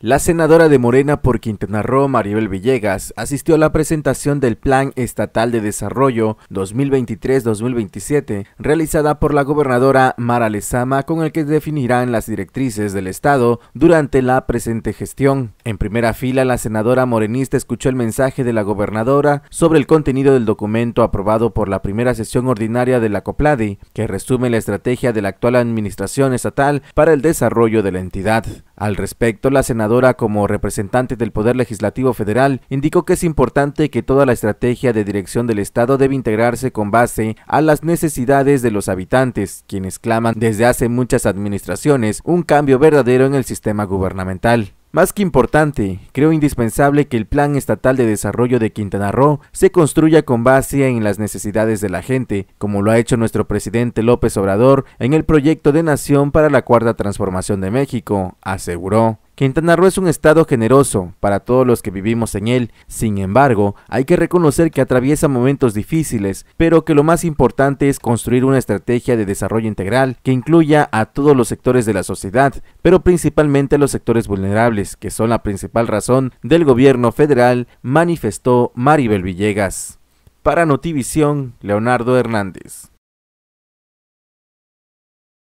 La senadora de Morena por Quintana Roo, Maribel Villegas, asistió a la presentación del Plan Estatal de Desarrollo 2023-2027 realizada por la gobernadora Mara Lezama con el que definirán las directrices del Estado durante la presente gestión. En primera fila, la senadora morenista escuchó el mensaje de la gobernadora sobre el contenido del documento aprobado por la primera sesión ordinaria de la COPLADI, que resume la estrategia de la actual administración estatal para el desarrollo de la entidad. Al respecto, la senadora como representante del Poder Legislativo Federal indicó que es importante que toda la estrategia de dirección del Estado debe integrarse con base a las necesidades de los habitantes, quienes claman desde hace muchas administraciones un cambio verdadero en el sistema gubernamental. Más que importante, creo indispensable que el Plan Estatal de Desarrollo de Quintana Roo se construya con base en las necesidades de la gente, como lo ha hecho nuestro presidente López Obrador en el proyecto de Nación para la Cuarta Transformación de México, aseguró. Quintana Roo es un estado generoso para todos los que vivimos en él, sin embargo, hay que reconocer que atraviesa momentos difíciles, pero que lo más importante es construir una estrategia de desarrollo integral que incluya a todos los sectores de la sociedad, pero principalmente a los sectores vulnerables, que son la principal razón del gobierno federal, manifestó Maribel Villegas. Para Notivisión, Leonardo Hernández.